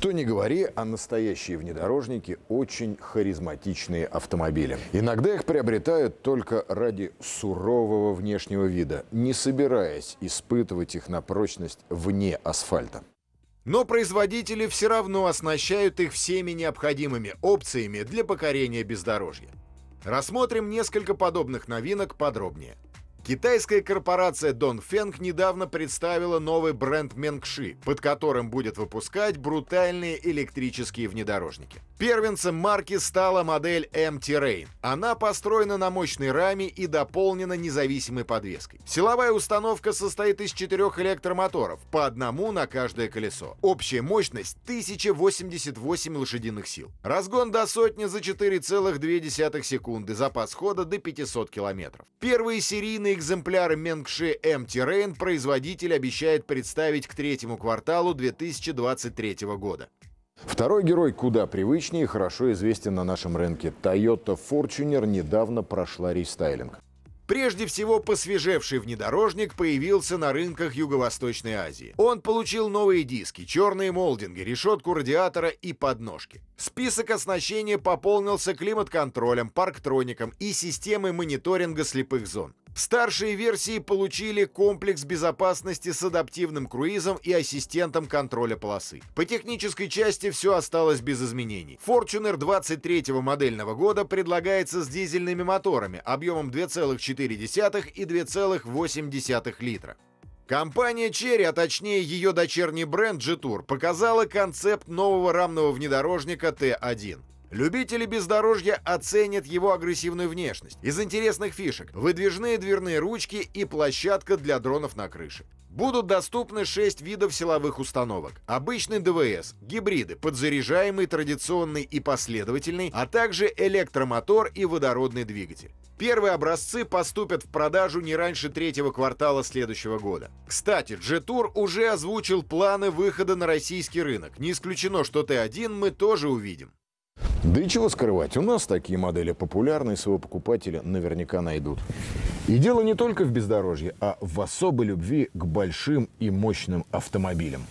Что не говори, а настоящие внедорожники очень харизматичные автомобили. Иногда их приобретают только ради сурового внешнего вида, не собираясь испытывать их на прочность вне асфальта. Но производители все равно оснащают их всеми необходимыми опциями для покорения бездорожья. Рассмотрим несколько подобных новинок подробнее – Китайская корпорация Dongfeng недавно представила новый бренд Mengxi, под которым будет выпускать брутальные электрические внедорожники. Первенцем марки стала модель M-Terrain. Она построена на мощной раме и дополнена независимой подвеской. Силовая установка состоит из четырех электромоторов, по одному на каждое колесо. Общая мощность 1088 лошадиных сил. Разгон до сотни за 4,2 секунды, запас хода до 500 километров. Первые серийные Экземпляры Менгши М. Террейн производитель обещает представить к третьему кварталу 2023 года. Второй герой куда привычнее и хорошо известен на нашем рынке. Toyota Fortuner недавно прошла рестайлинг. Прежде всего, посвежевший внедорожник появился на рынках Юго-Восточной Азии. Он получил новые диски, черные молдинги, решетку радиатора и подножки. Список оснащения пополнился климат-контролем, парктроником и системой мониторинга слепых зон. Старшие версии получили комплекс безопасности с адаптивным круизом и ассистентом контроля полосы. По технической части все осталось без изменений. Fortuner 23 -го модельного года предлагается с дизельными моторами объемом 2,4 и 2,8 литра. Компания Cherry, а точнее ее дочерний бренд G-Tour, показала концепт нового рамного внедорожника T1. Любители бездорожья оценят его агрессивную внешность. Из интересных фишек – выдвижные дверные ручки и площадка для дронов на крыше. Будут доступны 6 видов силовых установок. Обычный ДВС, гибриды, подзаряжаемый, традиционный и последовательный, а также электромотор и водородный двигатель. Первые образцы поступят в продажу не раньше третьего квартала следующего года. Кстати, G-Tour уже озвучил планы выхода на российский рынок. Не исключено, что Т1 мы тоже увидим. Да и чего скрывать, у нас такие модели популярны, своего покупателя наверняка найдут. И дело не только в бездорожье, а в особой любви к большим и мощным автомобилям.